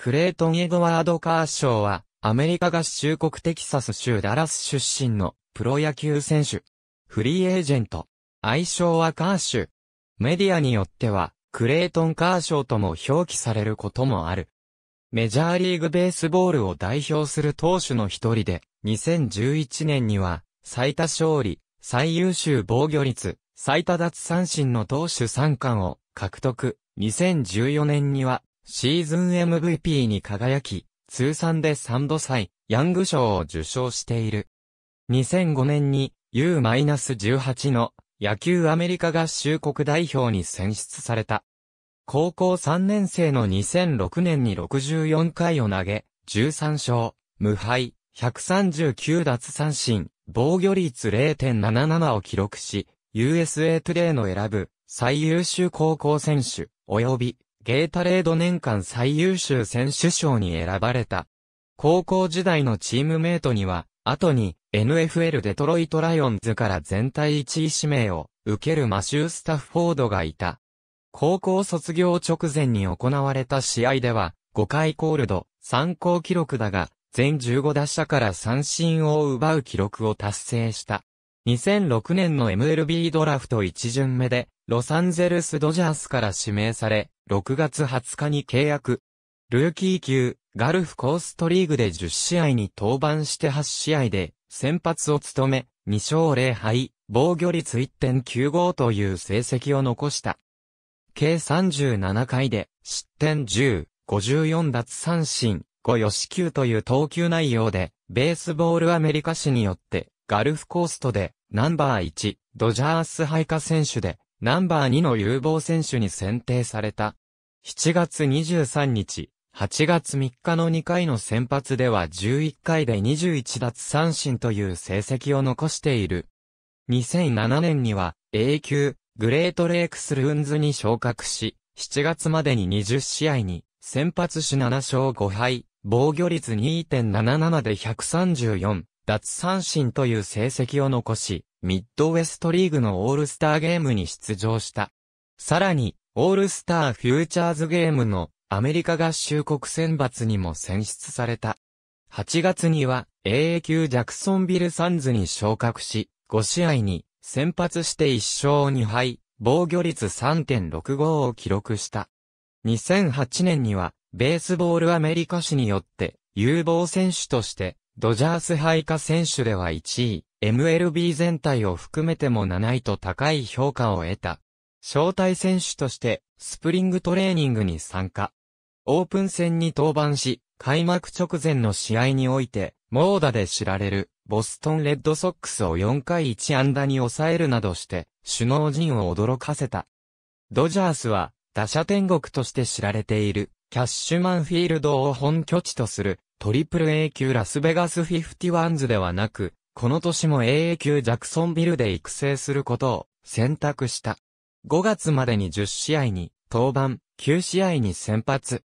クレートン・エドワード・カーショーは、アメリカ合衆国テキサス州ダラス出身のプロ野球選手。フリーエージェント。愛称はカーシュ。メディアによっては、クレートン・カーショーとも表記されることもある。メジャーリーグベースボールを代表する投手の一人で、2011年には、最多勝利、最優秀防御率、最多奪三振の投手三冠を獲得。2014年にはシーズン MVP に輝き、通算で3度祭、ヤング賞を受賞している。2005年に U-18 の野球アメリカ合衆国代表に選出された。高校3年生の2006年に64回を投げ、13勝、無敗、139奪三振、防御率0.77を記録し、USA トゥデイの選ぶ最優秀高校選手、及びゲータレード年間最優秀選手賞に選ばれた。高校時代のチームメイトには、後に NFL デトロイトライオンズから全体1位指名を受けるマシュー・スタッフォードがいた。高校卒業直前に行われた試合では、5回コールド、参考記録だが、全15打者から三振を奪う記録を達成した。2006年の MLB ドラフト1巡目で、ロサンゼルスドジャースから指名され、6月20日に契約。ルーキー級、ガルフコーストリーグで10試合に登板して8試合で、先発を務め、2勝0敗、防御率1.95という成績を残した。計37回で、失点10、54奪三振、5四球という投球内容で、ベースボールアメリカ史によって、ガルフコーストでナンバー1、ドジャース配下選手で、ナンバー2の有望選手に選定された。7月23日、8月3日の2回の先発では11回で21奪三振という成績を残している。2007年には A 級グレートレイクスルーンズに昇格し、7月までに20試合に先発し7勝5敗、防御率2.77で134、奪三振という成績を残し、ミッドウェストリーグのオールスターゲームに出場した。さらに、オールスターフューチャーズゲームのアメリカ合衆国選抜にも選出された。8月には AA 級ジャクソンビルサンズに昇格し、5試合に先発して1勝2敗、防御率3.65を記録した。2008年には、ベースボールアメリカ史によって、有望選手として、ドジャース配下選手では1位、MLB 全体を含めても7位と高い評価を得た。招待選手として、スプリングトレーニングに参加。オープン戦に登板し、開幕直前の試合において、モーダで知られる、ボストンレッドソックスを4回1安打に抑えるなどして、首脳陣を驚かせた。ドジャースは、打者天国として知られている、キャッシュマンフィールドを本拠地とする、トリプル A 級ラスベガス51ズではなく、この年も AA 級ジャクソンビルで育成することを選択した。5月までに10試合に登板、9試合に先発。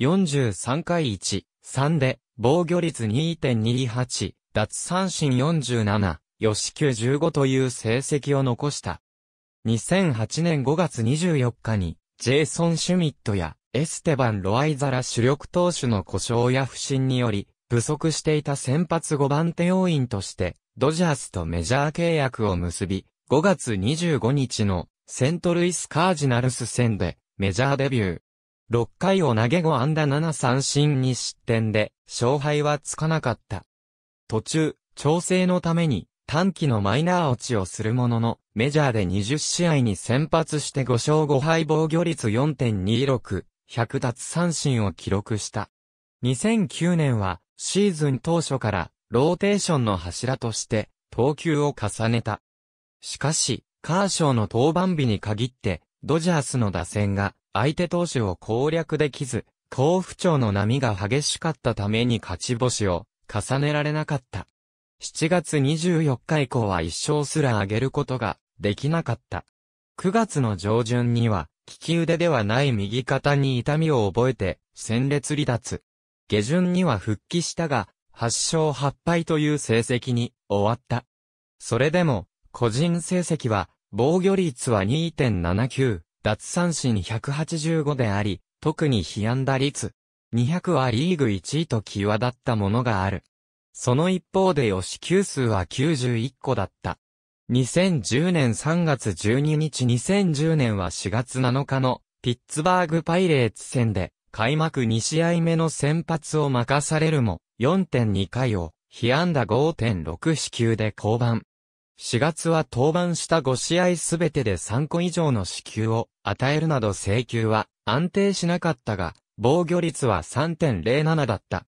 43回1、3で防御率2.28、奪三振47、吉球15という成績を残した。2008年5月24日に、ジェイソン・シュミットやエステバン・ロアイザラ主力投手の故障や不振により、不足していた先発5番手要員として、ドジャースとメジャー契約を結び、5月25日のセントルイス・カージナルス戦でメジャーデビュー。6回を投げ5安打7三振に失点で勝敗はつかなかった。途中、調整のために短期のマイナー落ちをするものの、メジャーで20試合に先発して5勝5敗防御率4.26、100奪三振を記録した。2009年は、シーズン当初から、ローテーションの柱として、投球を重ねた。しかし、カーショーの登板日に限って、ドジャースの打線が、相手投手を攻略できず、好不調の波が激しかったために勝ち星を重ねられなかった。7月24日以降は一勝すら上げることができなかった。9月の上旬には利き腕ではない右肩に痛みを覚えて、戦列離脱。下旬には復帰したが、8勝8敗という成績に終わった。それでも、個人成績は、防御率は2.79、奪三振185であり、特に被安打率。200はリーグ1位と際立ったものがある。その一方で吉球数は91個だった。2010年3月12日2010年は4月7日のピッツバーグパイレーツ戦で開幕2試合目の先発を任されるも4.2回を被安打5.6支球で降板。4月は登板した5試合すべてで3個以上の支給を与えるなど請求は安定しなかったが、防御率は3.07だった。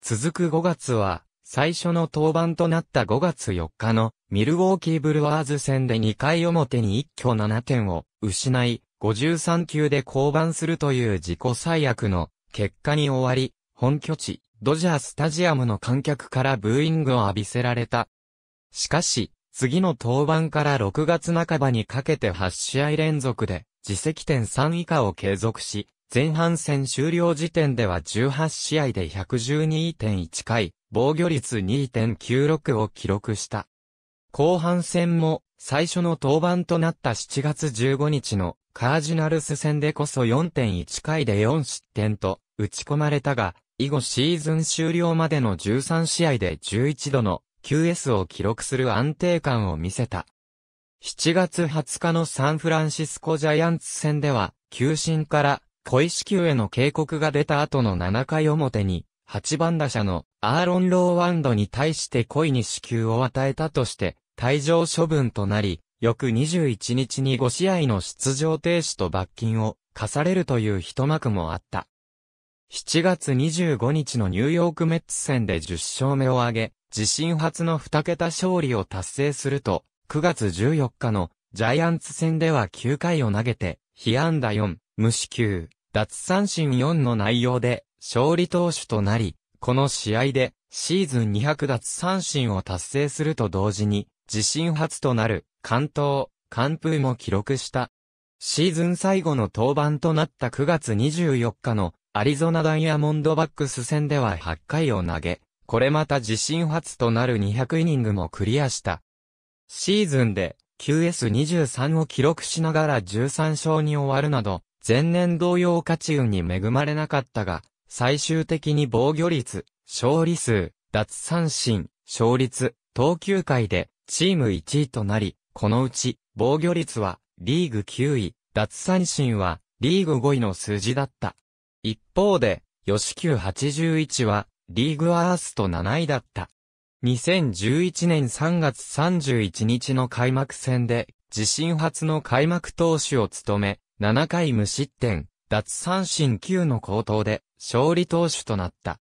続く5月は最初の登板となった5月4日のミルウォーキーブルワーズ戦で2回表に一挙7点を失い、53球で降板するという自己最悪の結果に終わり、本拠地、ドジャースタジアムの観客からブーイングを浴びせられた。しかし、次の登板から6月半ばにかけて8試合連続で、自責点3以下を継続し、前半戦終了時点では18試合で112.1回、防御率2.96を記録した。後半戦も最初の登板となった7月15日のカージナルス戦でこそ4.1回で4失点と打ち込まれたが、以後シーズン終了までの13試合で11度の QS を記録する安定感を見せた。7月20日のサンフランシスコジャイアンツ戦では、球審から小石球への警告が出た後の7回表に、8番打者のアーロン・ローワンドに対して故意に支給を与えたとして、退場処分となり、翌21日に5試合の出場停止と罰金を課されるという一幕もあった。7月25日のニューヨークメッツ戦で10勝目を挙げ、自身初の2桁勝利を達成すると、9月14日のジャイアンツ戦では9回を投げて、被安打4、無四球、奪三振4の内容で、勝利投手となり、この試合でシーズン200奪三振を達成すると同時に、自身初となる関東、完封も記録した。シーズン最後の登板となった9月24日のアリゾナダイヤモンドバックス戦では8回を投げ、これまた自身初となる200イニングもクリアした。シーズンで QS23 を記録しながら13勝に終わるなど、前年同様勝ち運に恵まれなかったが、最終的に防御率、勝利数、奪三振、勝率、投球回でチーム1位となり、このうち防御率はリーグ9位、奪三振はリーグ5位の数字だった。一方で、吉球81はリーグアースと7位だった。2011年3月31日の開幕戦で、自身初の開幕投手を務め、7回無失点、奪三振9の高騰で、勝利投手となった。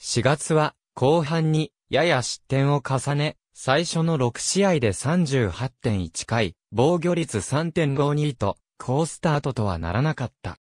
4月は後半にやや失点を重ね、最初の6試合で38.1回、防御率3.52と、好スタートとはならなかった。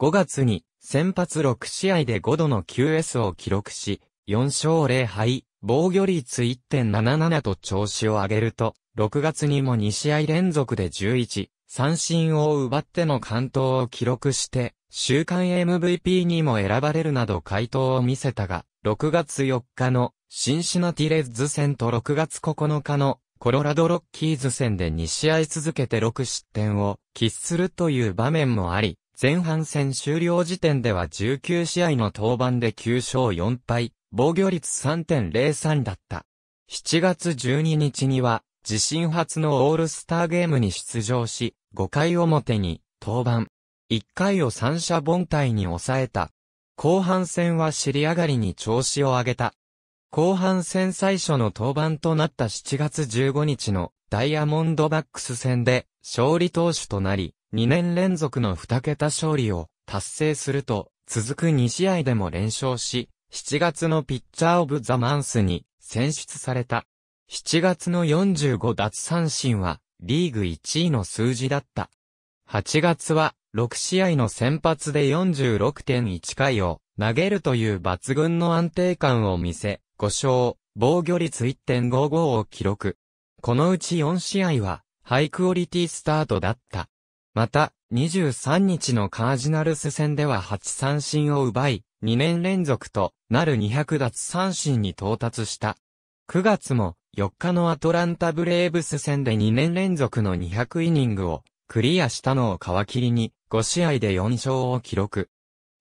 5月に先発6試合で5度の QS を記録し、4勝0敗、防御率1.77と調子を上げると、6月にも2試合連続で11、三振を奪っての完投を記録して、週間 MVP にも選ばれるなど回答を見せたが、6月4日のシンシナティレッズ戦と6月9日のコロラドロッキーズ戦で2試合続けて6失点を喫するという場面もあり、前半戦終了時点では19試合の登板で9勝4敗、防御率3.03だった。7月12日には自身初のオールスターゲームに出場し、5回表に登板。1回を三者凡退に抑えた。後半戦は尻上がりに調子を上げた。後半戦最初の登板となった7月15日のダイヤモンドバックス戦で勝利投手となり、2年連続の2桁勝利を達成すると、続く2試合でも連勝し、7月のピッチャーオブザマンスに選出された。7月の45奪三振は、リーグ1位の数字だった。8月は、6試合の先発で46.1回を投げるという抜群の安定感を見せ、5勝、防御率1.55を記録。このうち4試合は、ハイクオリティスタートだった。また、23日のカージナルス戦では8三振を奪い、2年連続となる200奪三振に到達した。9月も4日のアトランタブレーブス戦で2年連続の200イニングをクリアしたのを皮切りに5試合で4勝を記録。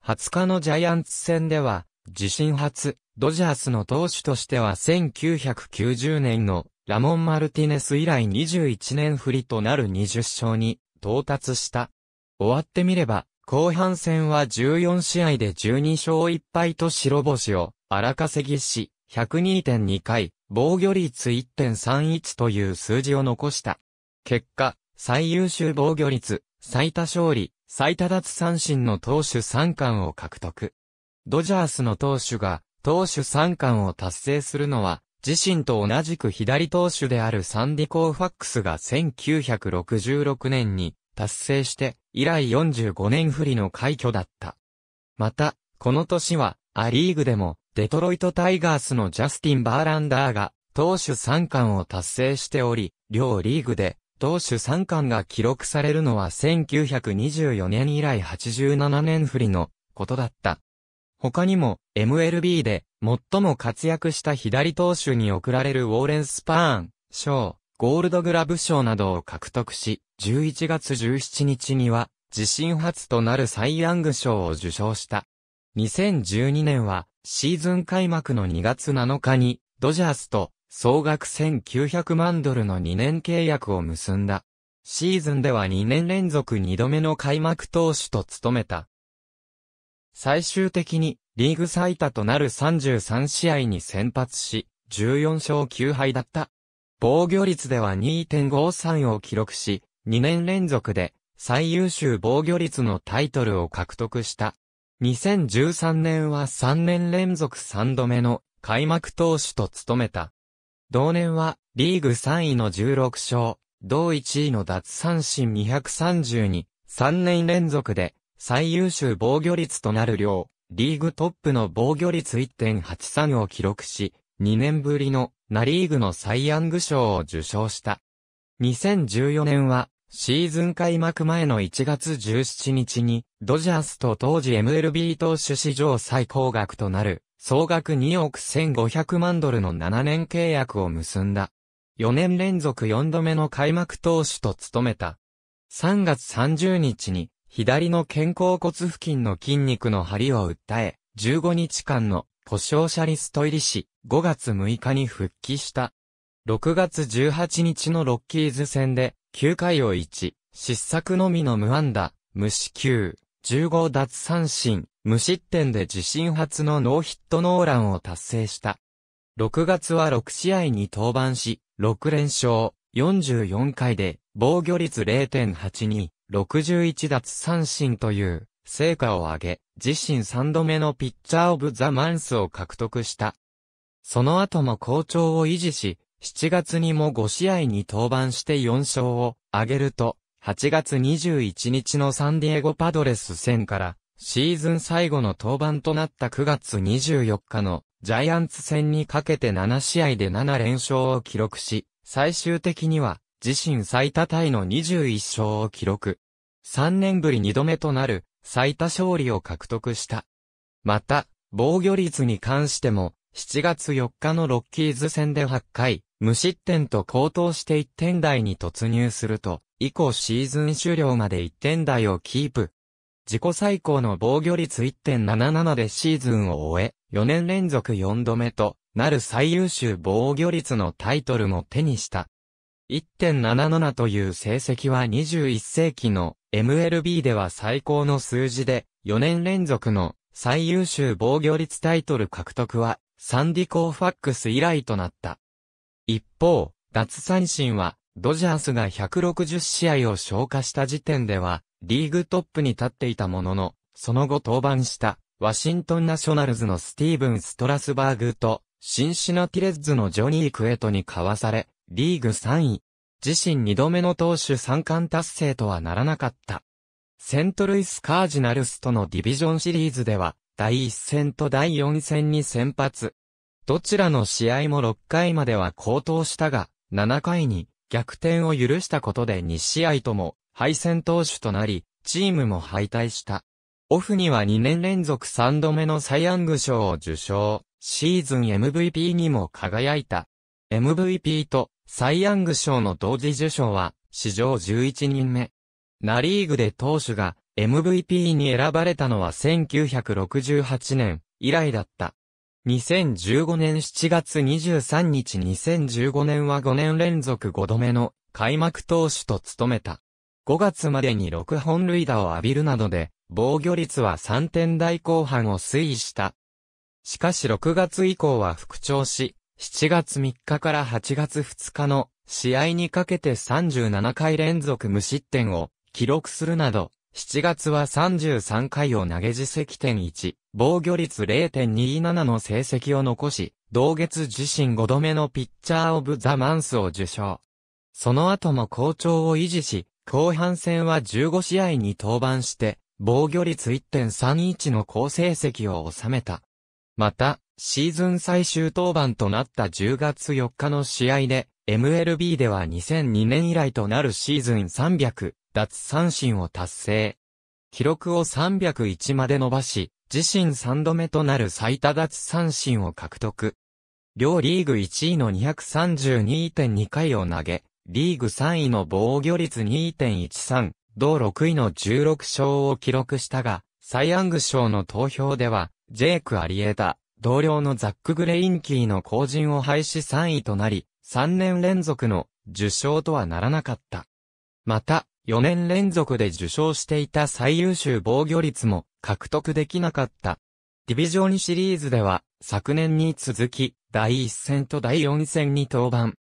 20日のジャイアンツ戦では自身初ドジャースの投手としては1990年のラモン・マルティネス以来21年振りとなる20勝に到達した。終わってみれば、後半戦は14試合で12勝1敗と白星を荒稼ぎし、102.2回、防御率1.31という数字を残した。結果、最優秀防御率、最多勝利、最多奪三振の投手三冠を獲得。ドジャースの投手が、投手三冠を達成するのは、自身と同じく左投手であるサンディ・コーファックスが1966年に達成して以来45年不利の快挙だった。また、この年はア・リーグでもデトロイトタイガースのジャスティン・バーランダーが、投手3冠を達成しており、両リーグで、投手3冠が記録されるのは1924年以来87年振りのことだった。他にも、MLB で最も活躍した左投手に贈られるウォーレンス・パーン、賞、ゴールドグラブ賞などを獲得し、11月17日には、自身初となるサイ・ヤング賞を受賞した。2012年はシーズン開幕の2月7日にドジャースと総額1900万ドルの2年契約を結んだ。シーズンでは2年連続2度目の開幕投手と務めた。最終的にリーグ最多となる33試合に先発し、14勝9敗だった。防御率では2.53を記録し、2年連続で最優秀防御率のタイトルを獲得した。2013年は3年連続3度目の開幕投手と務めた。同年はリーグ3位の16勝、同1位の奪三振232、3年連続で最優秀防御率となる量、リーグトップの防御率1.83を記録し、2年ぶりのナリーグのサイ・ヤング賞を受賞した。2014年はシーズン開幕前の1月17日に、ドジャースと当時 MLB 投手史上最高額となる、総額2億1500万ドルの7年契約を結んだ。4年連続4度目の開幕投手と務めた。3月30日に、左の肩甲骨付近の筋肉の張りを訴え、15日間の故障者リスト入りし、5月6日に復帰した。6月18日のロッキーズ戦で9回を1、失策のみの無安打、無四球、15奪三振、無失点で自身初のノーヒットノーランを達成した。6月は6試合に登板し、6連勝、44回で、防御率0.82、61奪三振という、成果を上げ、自身3度目のピッチャーオブザマンスを獲得した。その後も好調を維持し、7月にも5試合に登板して4勝を挙げると、8月21日のサンディエゴパドレス戦からシーズン最後の登板となった9月24日のジャイアンツ戦にかけて7試合で7連勝を記録し、最終的には自身最多タイの21勝を記録。3年ぶり2度目となる最多勝利を獲得した。また、防御率に関しても、7月4日のロッキーズ戦で8回、無失点と高騰して1点台に突入すると、以降シーズン終了まで1点台をキープ。自己最高の防御率1.77でシーズンを終え、4年連続4度目となる最優秀防御率のタイトルも手にした。1.77という成績は21世紀の MLB では最高の数字で、4年連続の最優秀防御率タイトル獲得は、サンディ・コーファックス以来となった。一方、脱三振は、ドジャースが160試合を消化した時点では、リーグトップに立っていたものの、その後登板した、ワシントンナショナルズのスティーブン・ストラスバーグと、シンシナティレッズのジョニー・クエトに交わされ、リーグ3位。自身2度目の投手三冠達成とはならなかった。セントルイス・カージナルスとのディビジョンシリーズでは、第1戦と第4戦に先発、どちらの試合も6回までは高騰したが、7回に逆転を許したことで2試合とも敗戦投手となり、チームも敗退した。オフには2年連続3度目のサイ・ヤング賞を受賞、シーズン MVP にも輝いた。MVP とサイ・ヤング賞の同時受賞は史上11人目。ナリーグで投手が MVP に選ばれたのは1968年以来だった。2015年7月23日2015年は5年連続5度目の開幕投手と務めた。5月までに6本塁打を浴びるなどで、防御率は3点台後半を推移した。しかし6月以降は復調し、7月3日から8月2日の試合にかけて37回連続無失点を記録するなど、7月は33回を投げ自責点1、防御率0.27の成績を残し、同月自身5度目のピッチャーオブザマンスを受賞。その後も好調を維持し、後半戦は15試合に登板して、防御率1.31の好成績を収めた。また、シーズン最終登板となった10月4日の試合で、MLB では2002年以来となるシーズン300、奪三振を達成。記録を301まで伸ばし、自身3度目となる最多奪三振を獲得。両リーグ1位の232.2回を投げ、リーグ3位の防御率2.13、同6位の16勝を記録したが、サイ・ヤング賞の投票では、ジェイク・アリエタ、同僚のザック・グレインキーの後陣を廃止3位となり、3年連続の受賞とはならなかった。また、4年連続で受賞していた最優秀防御率も獲得できなかった。ディビジョンシリーズでは、昨年に続き、第1戦と第4戦に登板。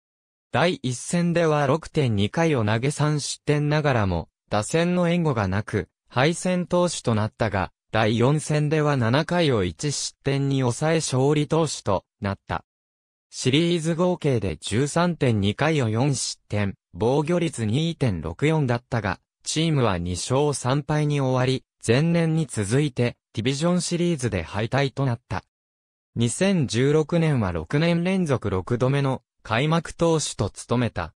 第1戦では6.2回を投げ3失点ながらも、打線の援護がなく、敗戦投手となったが、第4戦では7回を1失点に抑え勝利投手となった。シリーズ合計で13.2回を4失点、防御率2.64だったが、チームは2勝3敗に終わり、前年に続いて、ディビジョンシリーズで敗退となった。2016年は6年連続6度目の開幕投手と務めた。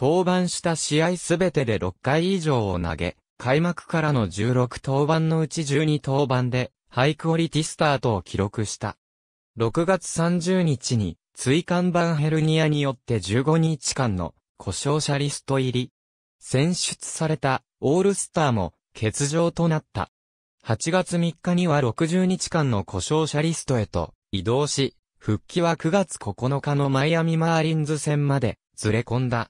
登板した試合すべてで6回以上を投げ、開幕からの16登板のうち12登板で、ハイクオリティスタートを記録した。6月30日に、椎間板ヘルニアによって15日間の故障者リスト入り。選出されたオールスターも欠場となった。8月3日には60日間の故障者リストへと移動し、復帰は9月9日のマイアミマーリンズ戦までずれ込んだ。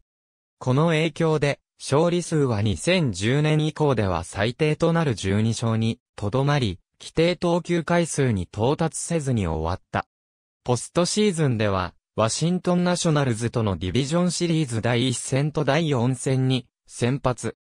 この影響で、勝利数は2010年以降では最低となる12勝にとどまり、規定投球回数に到達せずに終わった。ポストシーズンでは、ワシントンナショナルズとのディビジョンシリーズ第1戦と第4戦に先発、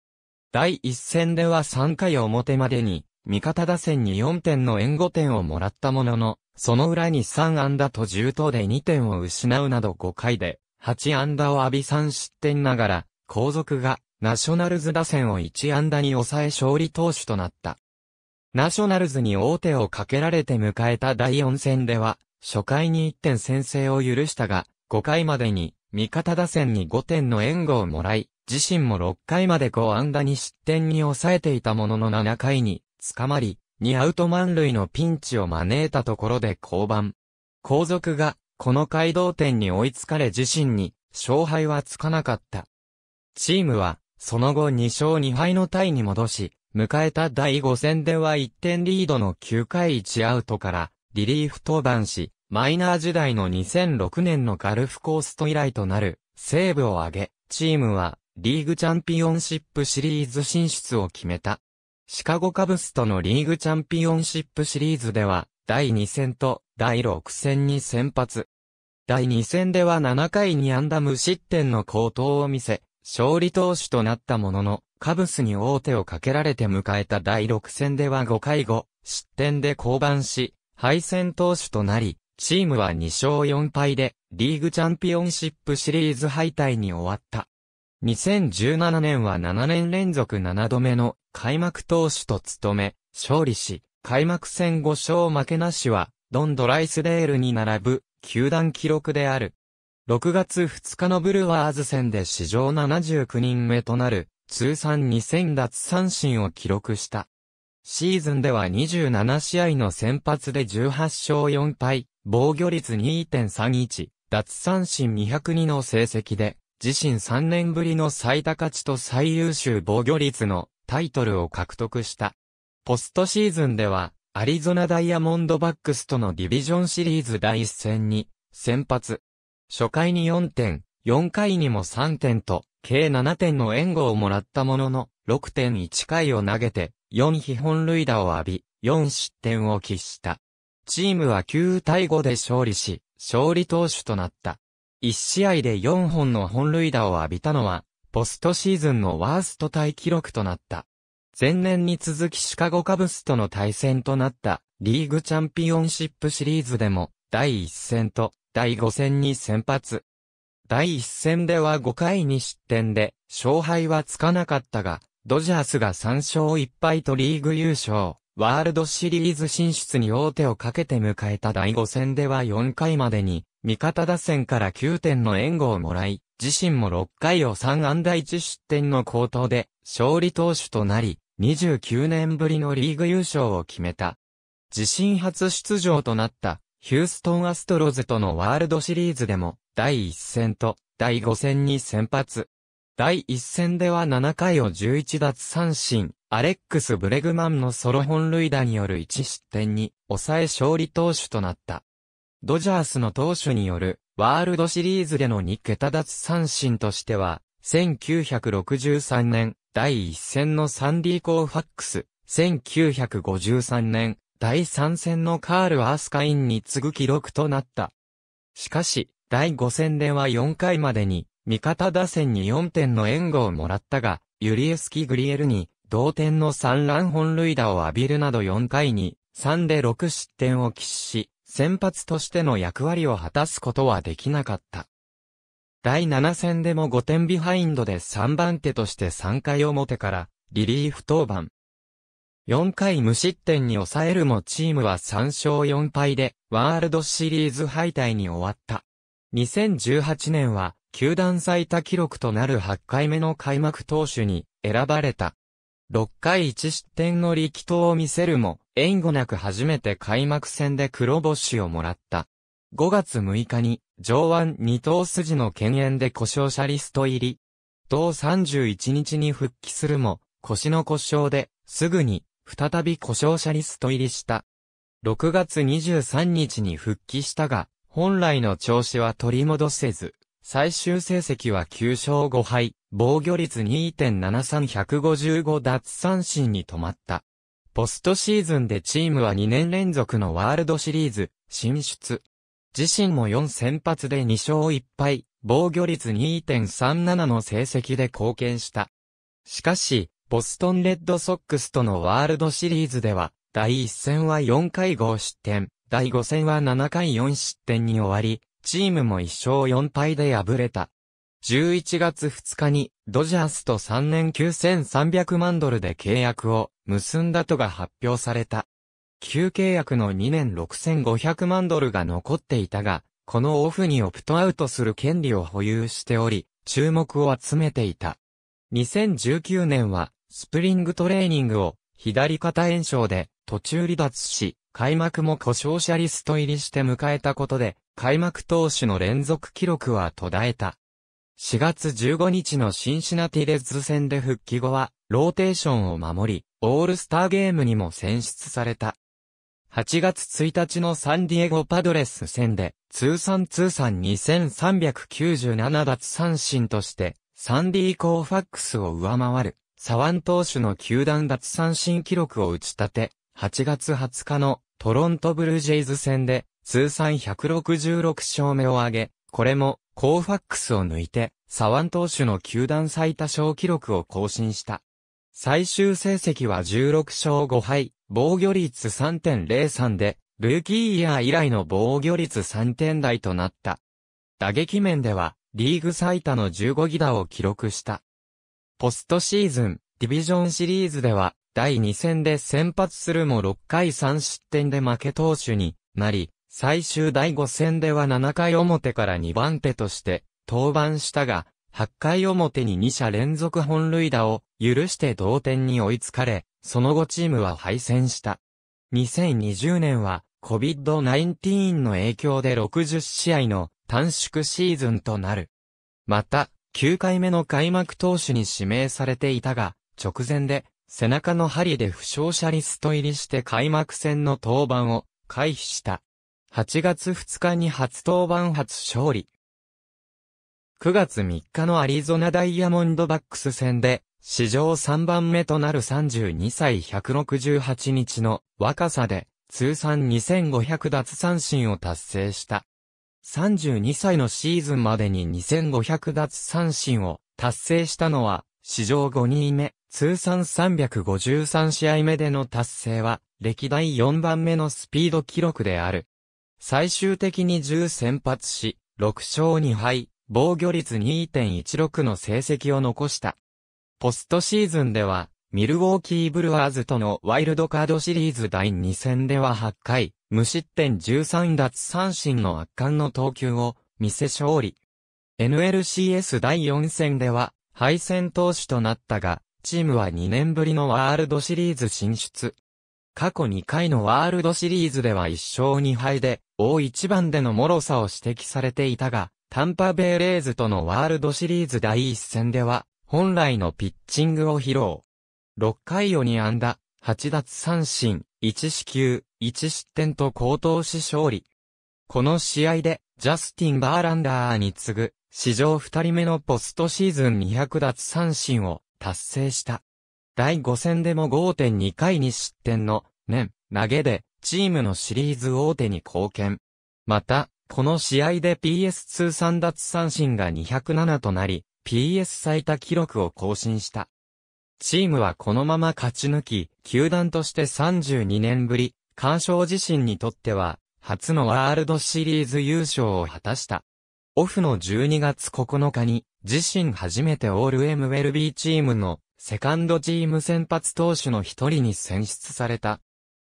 第1戦では3回表までに、味方打線に4点の援護点をもらったものの、その裏に3安打と10投で2点を失うなど5回で、8安打を浴び3失点ながら、後続がナショナルズ打線を1安打に抑え勝利投手となった。ナショナルズに大手をかけられて迎えた第4戦では、初回に1点先制を許したが、5回までに味方打線に5点の援護をもらい、自身も6回まで5安打に失点に抑えていたものの7回に、捕まり、2アウト満塁のピンチを招いたところで降板。後続が、この回同点に追いつかれ自身に、勝敗はつかなかった。チームは、その後2勝2敗のタイに戻し、迎えた第5戦では1点リードの9回1アウトから、リリーフ登板し、マイナー時代の2006年のガルフコースト以来となる、セーブを挙げ、チームはリーグチャンピオンシップシリーズ進出を決めた。シカゴカブスとのリーグチャンピオンシップシリーズでは、第2戦と第6戦に先発。第2戦では7回に安打無失点の好投を見せ、勝利投手となったものの、カブスに大手をかけられて迎えた第6戦では5回後、失点で降板し、敗戦投手となり、チームは2勝4敗で、リーグチャンピオンシップシリーズ敗退に終わった。2017年は7年連続7度目の開幕投手と務め、勝利し、開幕戦5勝負けなしは、ドン・ドライスデールに並ぶ、球団記録である。6月2日のブルワーズ戦で史上79人目となる、通算2000奪三振を記録した。シーズンでは27試合の先発で18勝4敗、防御率2.31、奪三振202の成績で、自身3年ぶりの最高値と最優秀防御率のタイトルを獲得した。ポストシーズンでは、アリゾナダイヤモンドバックスとのディビジョンシリーズ第1戦に、先発。初回に4点、4回にも3点と、計7点の援護をもらったものの、6.1回を投げて、4非本塁打を浴び、4失点を喫した。チームは9対5で勝利し、勝利投手となった。1試合で4本の本塁打を浴びたのは、ポストシーズンのワーストタイ記録となった。前年に続きシカゴカブスとの対戦となったリーグチャンピオンシップシリーズでも第1戦と第5戦に先発。第1戦では5回に失点で勝敗はつかなかったが、ドジャースが3勝1敗とリーグ優勝。ワールドシリーズ進出に王手をかけて迎えた第5戦では4回までに、味方打線から9点の援護をもらい、自身も6回を3安打1失点の高騰で、勝利投手となり、29年ぶりのリーグ優勝を決めた。自身初出場となった、ヒューストンアストロズとのワールドシリーズでも、第1戦と第5戦に先発。第1戦では7回を11奪三振、アレックス・ブレグマンのソロ本塁打による1失点に抑え勝利投手となった。ドジャースの投手によるワールドシリーズでの2桁奪三振としては、1963年第1戦のサンディ・コーファックス、1953年第3戦のカール・アースカインに次ぐ記録となった。しかし、第5戦では4回までに、味方打線に4点の援護をもらったが、ユリエスキ・グリエルに同点の3乱本塁打を浴びるなど4回に、3で6失点を喫し、先発としての役割を果たすことはできなかった。第7戦でも5点ビハインドで3番手として3回表から、リリーフ登板。4回無失点に抑えるもチームは3勝4敗で、ワールドシリーズ敗退に終わった。2018年は、球団最多記録となる8回目の開幕投手に選ばれた。6回1失点の力投を見せるも、援護なく初めて開幕戦で黒星をもらった。5月6日に、上腕二頭筋の犬炎で故障者リスト入り。同31日に復帰するも、腰の故障で、すぐに、再び故障者リスト入りした。6月23日に復帰したが、本来の調子は取り戻せず、最終成績は9勝5敗、防御率2.73155奪三振に止まった。ポストシーズンでチームは2年連続のワールドシリーズ進出。自身も4先発で2勝1敗、防御率2.37の成績で貢献した。しかし、ボストンレッドソックスとのワールドシリーズでは、第1戦は4回5失点、第5戦は7回4失点に終わり、チームも1勝4敗で敗れた。11月2日にドジャースと3年9300万ドルで契約を結んだとが発表された。旧契約の2年6500万ドルが残っていたが、このオフにオプトアウトする権利を保有しており、注目を集めていた。2019年は、スプリングトレーニングを、左肩炎症で、途中離脱し、開幕も故障者リスト入りして迎えたことで、開幕投手の連続記録は途絶えた。4月15日のシンシナティレッズ戦で復帰後は、ローテーションを守り、オールスターゲームにも選出された。8月1日のサンディエゴパドレス戦で、通算通算2397奪三振として、サンディー・コーファックスを上回る、サワン投手の球団奪三振記録を打ち立て、8月20日のトロントブルージェイズ戦で、通算166勝目を挙げ、これもコーファックスを抜いて、左腕投手の球団最多勝記録を更新した。最終成績は16勝5敗、防御率3.03で、ルーキーイヤー以来の防御率3点台となった。打撃面では、リーグ最多の15ギダを記録した。ポストシーズン、ディビジョンシリーズでは、第2戦で先発するも6回3失点で負け投手になり、最終第5戦では7回表から2番手として登板したが、8回表に2者連続本塁打を許して同点に追いつかれ、その後チームは敗戦した。2020年は COVID-19 の影響で60試合の短縮シーズンとなる。また、9回目の開幕投手に指名されていたが、直前で背中の針で負傷者リスト入りして開幕戦の登板を回避した。8月2日に初登板初勝利。9月3日のアリゾナダイヤモンドバックス戦で、史上3番目となる32歳168日の若さで、通算2500奪三振を達成した。32歳のシーズンまでに2500奪三振を達成したのは、史上5人目、通算353試合目での達成は、歴代4番目のスピード記録である。最終的に10先発し、6勝2敗、防御率2.16の成績を残した。ポストシーズンでは、ミルウォーキーブルワーズとのワイルドカードシリーズ第2戦では8回、無失点13奪三振の圧巻の投球を見せ勝利。NLCS 第4戦では敗戦投手となったが、チームは2年ぶりのワールドシリーズ進出。過去2回のワールドシリーズでは1勝2敗で、大一番での脆さを指摘されていたが、タンパベイレーズとのワールドシリーズ第一戦では、本来のピッチングを披露。6回を2安打、8奪三振、1四球、1失点と高投し勝利。この試合で、ジャスティン・バーランダーに次ぐ、史上2人目のポストシーズン200奪三振を達成した。第5戦でも5.2回に失点の、年、投げで、チームのシリーズ大手に貢献。また、この試合で PS2 3奪三振が207となり、PS 最多記録を更新した。チームはこのまま勝ち抜き、球団として32年ぶり、干渉自身にとっては、初のワールドシリーズ優勝を果たした。オフの12月9日に、自身初めてオール MLB チームのセカンドチーム先発投手の一人に選出された。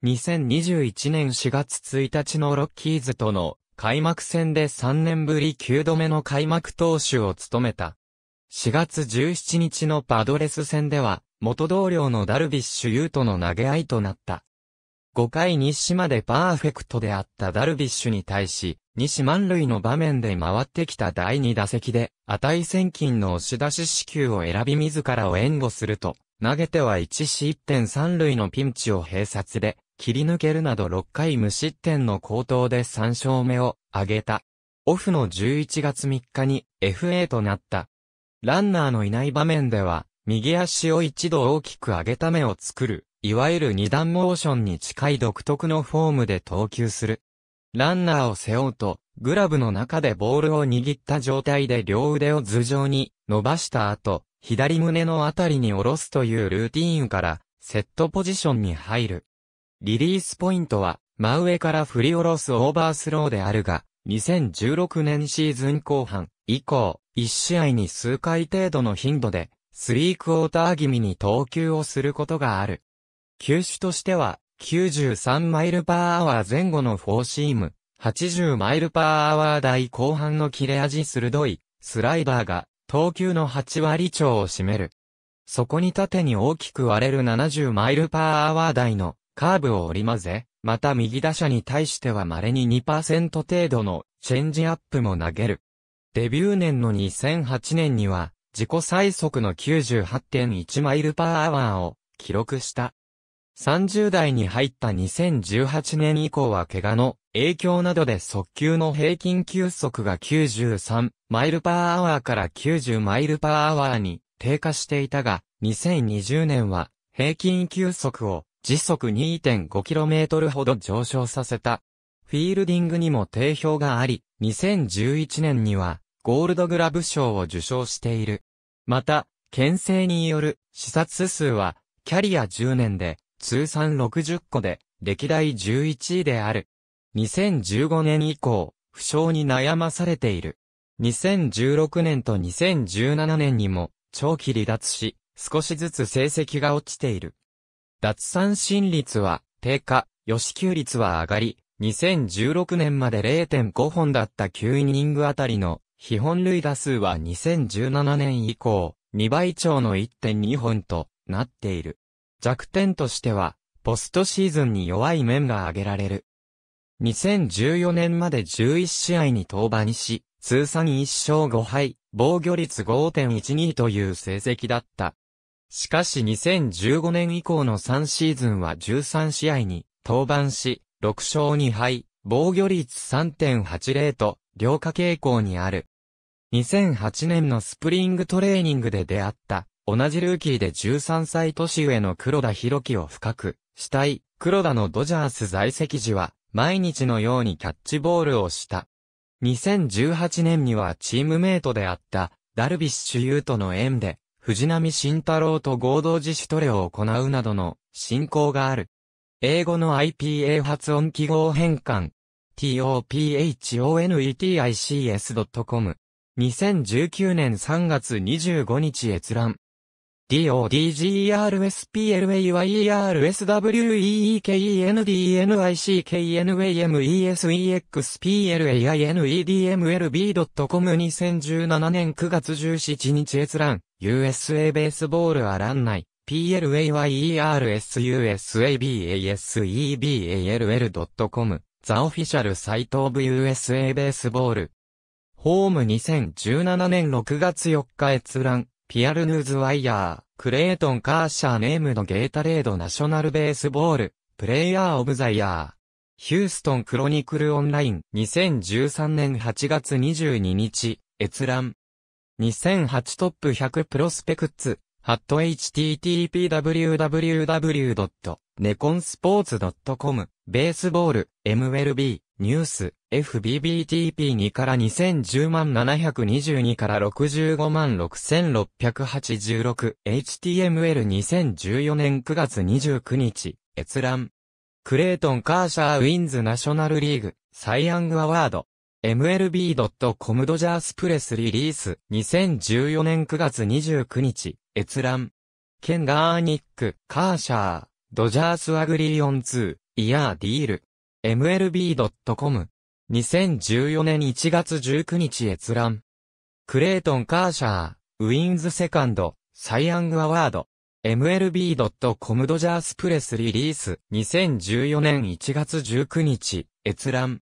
2021年4月1日のロッキーズとの開幕戦で3年ぶり9度目の開幕投手を務めた。4月17日のパドレス戦では、元同僚のダルビッシュ優との投げ合いとなった。5回西島でパーフェクトであったダルビッシュに対し、西満塁の場面で回ってきた第2打席で、値千金の押し出し支給を選び自らを援護すると、投げては1失点3塁のピンチを併殺で、切り抜けるなど6回無失点の好投で3勝目を挙げた。オフの11月3日に FA となった。ランナーのいない場面では、右足を一度大きく上げた目を作る。いわゆる二段モーションに近い独特のフォームで投球する。ランナーを背負うと、グラブの中でボールを握った状態で両腕を頭上に伸ばした後、左胸のあたりに下ろすというルーティーンから、セットポジションに入る。リリースポイントは、真上から振り下ろすオーバースローであるが、2016年シーズン後半以降、1試合に数回程度の頻度で、スリークォーター気味に投球をすることがある。球種としては、93マイルパーアワー前後のフォーシーム、80マイルパーアワー台後半の切れ味鋭い、スライダーが、投球の8割超を占める。そこに縦に大きく割れる70マイルパーアワー台のカーブを織り交ぜ、また右打者に対しては稀に2%程度のチェンジアップも投げる。デビュー年の2008年には自己最速の98.1マイルパーアワーを記録した。30代に入った2018年以降は怪我の影響などで速球の平均球速が93マイルパーアワーから90マイルパーアワーに低下していたが、2020年は平均球速を時速 2.5km ほど上昇させた。フィールディングにも定評があり、2011年にはゴールドグラブ賞を受賞している。また、県政による視察数はキャリア10年で通算60個で、歴代11位である。2015年以降、負傷に悩まされている。2016年と2017年にも、長期離脱し、少しずつ成績が落ちている。脱三振率は低下、予支給率は上がり、2016年まで0.5本だった9イニングあたりの、基本類打数は2017年以降、2倍超の1.2本となっている。弱点としては、ポストシーズンに弱い面が挙げられる。2014年まで11試合に登板し、通算1勝5敗、防御率5.12という成績だった。しかし2015年以降の3シーズンは13試合に登板し、6勝2敗、防御率3.80と、良化傾向にある。2008年のスプリングトレーニングで出会った同じルーキーで13歳年上の黒田博樹を深く、したい、黒田のドジャース在籍時は、毎日のようにキャッチボールをした。2018年にはチームメイトであった、ダルビッシュ優との縁で、藤波慎太郎と合同自主トレを行うなどの、進行がある。英語の IPA 発音記号変換、tophonetics.com。2019年3月25日閲覧。d o d g r s p l a y e r s w e e k e n d n i c k n a m e s e x p l a i n e d m l b c o m 2017年9月17日閲覧 USA ベースボールアラン内 PLAYERSUSABASEBALL.com ザオフィシャルサイトオブ USA ベースボールホーム2017年6月4日閲覧ピアルヌーズワイヤー、クレイトン・カーシャーネームのゲータレード・ナショナル・ベースボール、プレイヤー・オブ・ザ・イヤー。ヒューストン・クロニクル・オンライン、2013年8月22日、閲覧。2008トップ100プロスペクッツ、ハット http://www.neconsports.com、ベースボール、MLB。ニュース、FBBTP2 から2010万722から65万 6686HTML2014 年9月29日、閲覧。クレートン・カーシャー・ウィンズ・ナショナルリーグ、サイ・アング・アワード。MLB.com ドジャースプレスリリース2014年9月29日閲覧ケン・ガーニック・カーシャードジャースアグリーオン2イヤーディール MLB.com。2014年1月19日閲覧。クレートン・カーシャー、ウィンズ・セカンド、サイ・アング・アワード。MLB.com ドジャースプレスリリース。2014年1月19日、閲覧。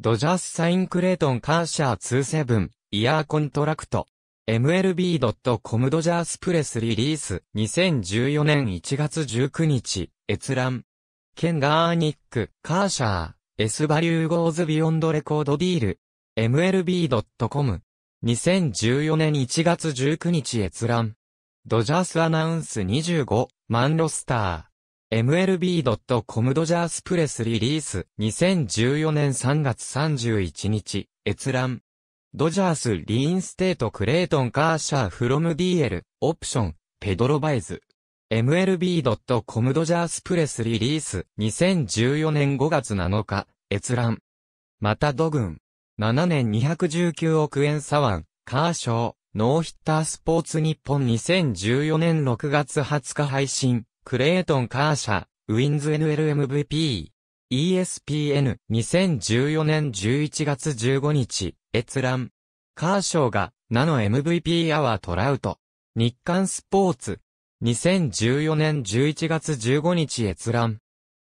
ドジャースサインクレートン・カーシャー27、イヤーコントラクト。MLB.com ドジャースプレスリリース。2014年1月19日、閲覧。ケン・ガーニック、カーシャー、S バリューゴーズビヨンドレコードディール、mlb.com。2014年1月19日閲覧。ドジャースアナウンス25、マンロスター。mlb.com ドジャースプレスリリース2014年3月31日、閲覧。ドジャースリーンステートクレイトンカーシャーフロム DL、オプション、ペドロバイズ。MLB.com ドジャースプレスリリース2014年5月7日、閲覧。また土ン。7年219億円左腕、カーショー、ノーヒッタースポーツ日本2014年6月20日配信、クレイトン・カーシャ、ウィンズ NLMVP。ESPN 2014年11月15日、閲覧。カーショーが、ナノ MVP アワートラウト。日刊スポーツ2014年11月15日閲覧。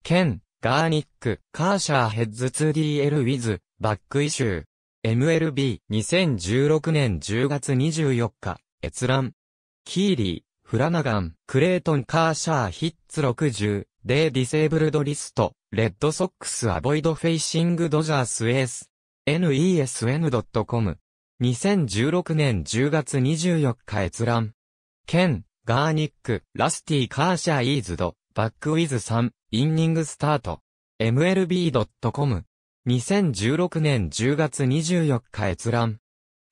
ケン、ガーニック、カーシャーヘッズ 2DL ウィズ、バックイシュー。MLB、2016年10月24日、閲覧。キーリー、フラナガン、クレートン・カーシャーヒッツ60、イディセーブルドリスト、レッドソックスアボイドフェイシングドジャースエース、nesn.com。2016年10月24日閲覧。ン、ガーニック、ラスティカーシャイーズド、バックウィズン、インニングスタート。MLB.com。2016年10月24日閲覧。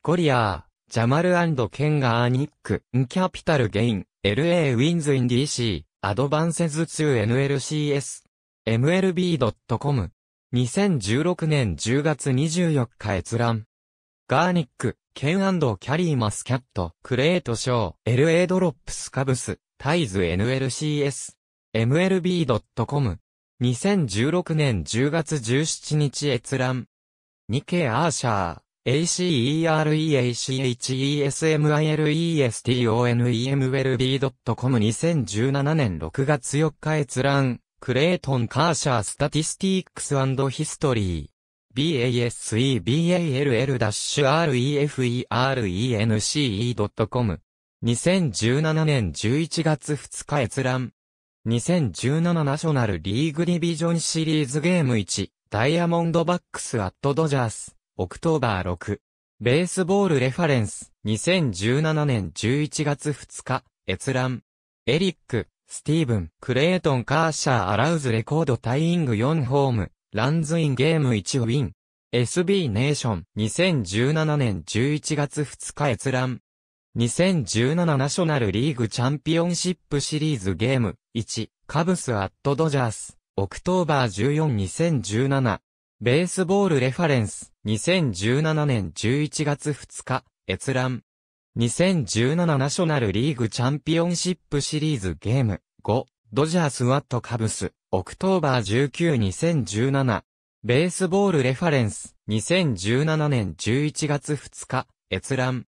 ゴリアー、ジャマルケンガーニック、ンキャピタルゲイン、LA ウィンズイン DC、アドバンセズー・ n l c s MLB.com。2016年10月24日閲覧。ガーニック、ケンキャリーマスキャット、クレートショー、LA ドロップスカブス、タイズ NLCS、MLB.com。2016年10月17日閲覧。ニケアーシャー、a c e r e a c h e s m i l e s t o n e m l b c o m 2 0 1 7年6月4日閲覧。クレートン・カーシャー・スタティスティックスヒストリー。baseball-reference.com。2017年11月2日閲覧。2017ナショナルリーグディビジョンシリーズゲーム1、ダイヤモンドバックスアットドジャース、オクトーバー6。ベースボールレファレンス、2017年11月2日、閲覧。エリック、スティーブン、クレートン・カーシャー・アラウズレコードタイイング4ホーム。ランズインゲーム1ウィン。SB ネーション2017年11月2日閲覧。2017ナショナルリーグチャンピオンシップシリーズゲーム1カブスアットドジャースオクトーバー14 2017ベースボールレファレンス2017年11月2日閲覧2017ナショナルリーグチャンピオンシップシリーズゲーム5ドジャースワットカブスオクトーバー192017、ベースボールレファレンス、2017年11月2日、閲覧。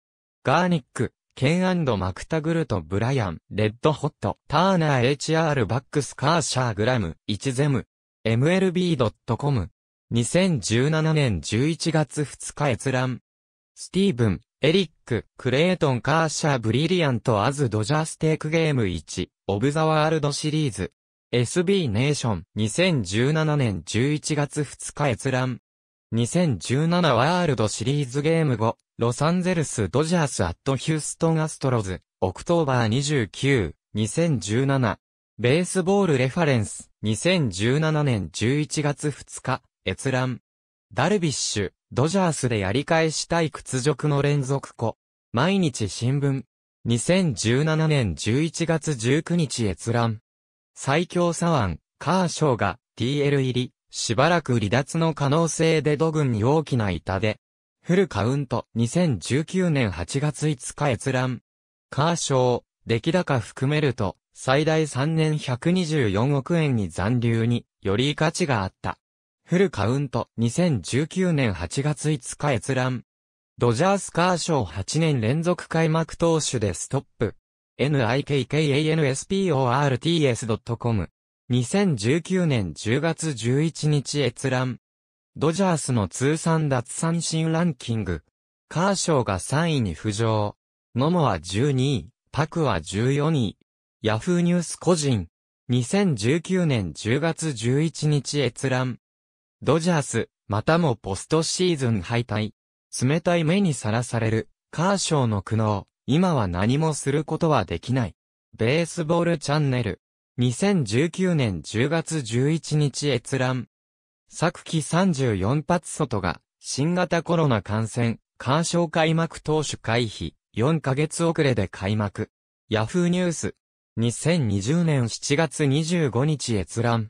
ガーニック、ケンマクタグルト・ブライアン、レッドホット、ターナー HR バックスカーシャーグラム、1ゼム、mlb.com。2017年11月2日閲覧。スティーブン、エリック、クレイトン・カーシャー・ブリリアント・アズ・ドジャーステークゲーム1、オブザワールドシリーズ。SB ネーション2017年11月2日閲覧。2017ワールドシリーズゲーム後、ロサンゼルスドジャースアットヒューストンアストロズ、オクトーバー29、2017。ベースボールレファレンス、2017年11月2日、閲覧。ダルビッシュ、ドジャースでやり返したい屈辱の連続子。毎日新聞。2017年11月19日閲覧。最強左腕、カーショーが TL 入り、しばらく離脱の可能性で土軍に大きな痛手。フルカウント2019年8月5日閲覧。カーショー、出来高含めると、最大3年124億円に残留に、より価値があった。フルカウント2019年8月5日閲覧。ドジャースカーショー8年連続開幕投手でストップ。nikkansports.com。2019年10月11日閲覧。ドジャースの通算奪三振ランキング。カーショーが3位に浮上。ノモは12位、パクは14位。ヤフーニュース個人。2019年10月11日閲覧。ドジャース、またもポストシーズン敗退。冷たい目にさらされる、カーショーの苦悩。今は何もすることはできない。ベースボールチャンネル。2019年10月11日閲覧。昨季34発外が、新型コロナ感染、干渉開幕投手回避、4ヶ月遅れで開幕。ヤフーニュース。2020年7月25日閲覧。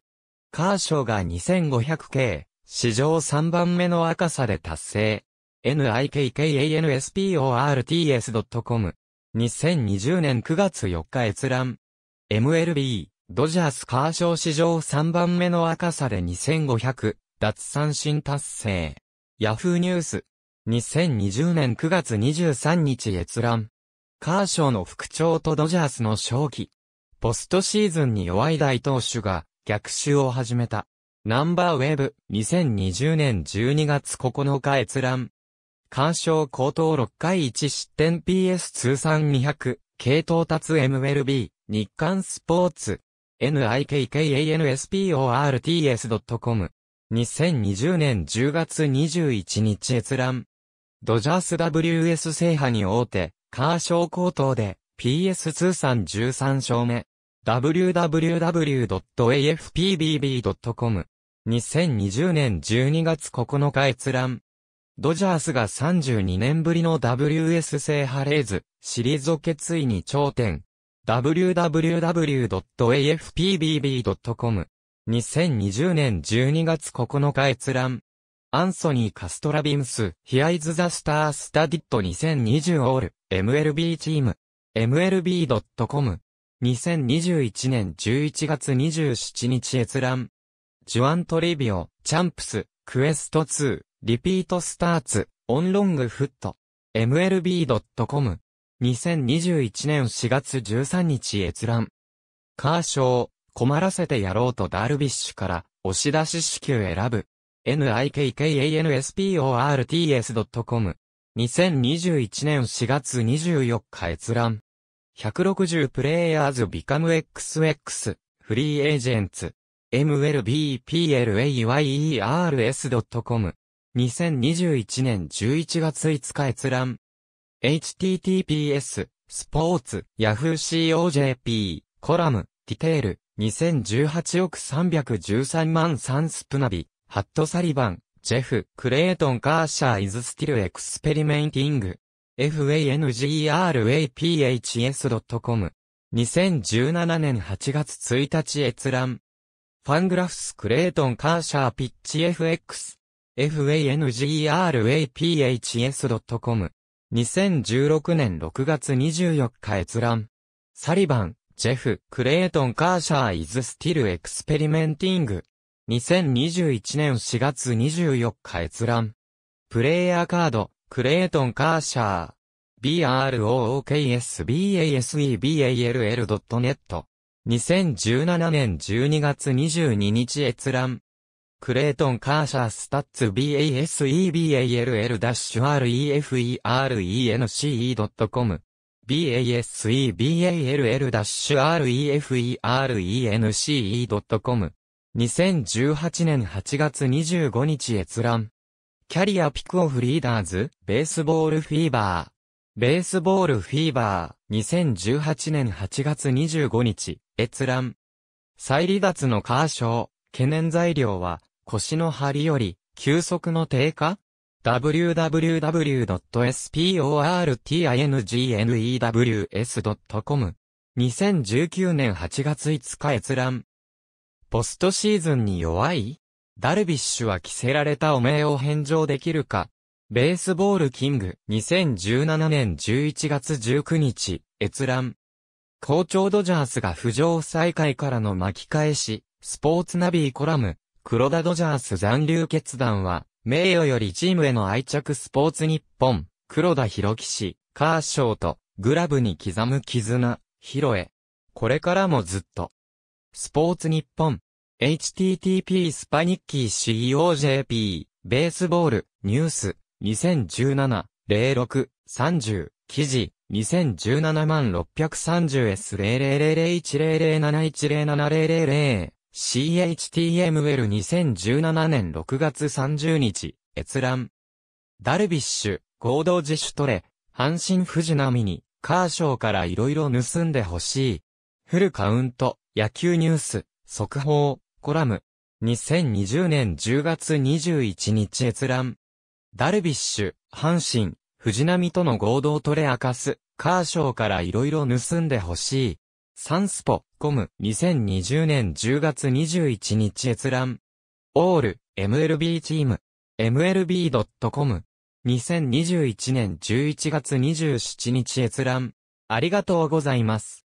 カーショーが2500系、史上3番目の赤さで達成。nikkansports.com。2020年9月4日閲覧。MLB、ドジャースカーショー史上3番目の赤さで2500、奪三振達成。ヤフーニュース。2020年9月23日閲覧。カーショーの復調とドジャースの勝機。ポストシーズンに弱い大投手が逆襲を始めた。ナンバーウェブ2020年12月9日閲覧。干渉高等6回1失点 PS 通算200、系統達 MLB、日刊スポーツ、nikkansports.com。2020年10月21日閲覧。ドジャース WS 制覇に大手、カーショー高等で PS 通算13勝目。www.afpbb.com。2020年12月9日閲覧。ドジャースが32年ぶりの WS 制覇レーズ、シリーズ決意に頂点。www.afpbb.com 2020年12月9日閲覧。アンソニー・カストラビムス、ヒアイズ・ザ・スター・スタディット2020オール、MLB チーム、MLB.com。2021年11月27日閲覧。ジュアントリビオ、チャンプス、クエスト2。リピートスターツ、オンロングフット、mlb.com、2021年4月13日閲覧。カーショー、困らせてやろうとダルビッシュから、押し出し支給選ぶ。nikkansports.com。2021年4月24日閲覧。160プレイヤーズビカム XX、フリーエージェンツ。mlbplayers.com。2021年11月5日閲覧。https, スポーツ、yahoo!co.jp、コラム、ディテール、2018億313万3スプナビ、ハットサリバン、ジェフ、クレートン・カーシャー・イズ・スティル・エクスペリメンティング。fangraphs.com。2017年8月1日閲覧。ファングラフス・クレートン・カーシャー・ピッチ FX。f a n g e r a p h s c o m 2016年6月24日閲覧。サリバン、ジェフ、クレイトン・カーシャー・イズ・スティル・エクスペリメンティング。2021年4月24日閲覧。プレイヤーカード、クレイトン・カーシャー。broksbaseball.net。2017年12月22日閲覧。クレートン・カーシャー・スタッツ BASEBALL-REFERENCE.com BASEBALL-REFERENCE.com 2018年8月25日閲覧。キャリアピクオフリーダーズ、ベースボールフィーバー。ベースボールフィーバー、2018年8月25日、閲覧。再離脱のカーショー、懸念材料は、腰の張りより、急速の低下 ?www.sportingnews.com 2019年8月5日閲覧。ポストシーズンに弱いダルビッシュは着せられた汚名を返上できるかベースボールキング2017年11月19日閲覧。好調ドジャースが浮上再開からの巻き返し、スポーツナビーコラム。黒田ドジャース残留決断は、名誉よりチームへの愛着スポーツ日本、黒田博樹氏、カーショーと、グラブに刻む絆、ヒロエ。これからもずっと。スポーツ日本。http スパニッキー COJP、ベースボール、ニュース、2017、06、30、記事、2017万6 3 0 s 0 0 0 1 0 0 7 1 0 7 0 7 0 0 CHTML2017 年6月30日、閲覧。ダルビッシュ、合同自主トレ、阪神藤波に、カーショーから色々盗んでほしい。フルカウント、野球ニュース、速報、コラム。2020年10月21日閲覧。ダルビッシュ、阪神、藤波との合同トレ明かす、カーショーから色々盗んでほしい。サンスポ、コム、2020年10月21日閲覧。オール、MLB チーム、mlb.com。2021年11月27日閲覧。ありがとうございます。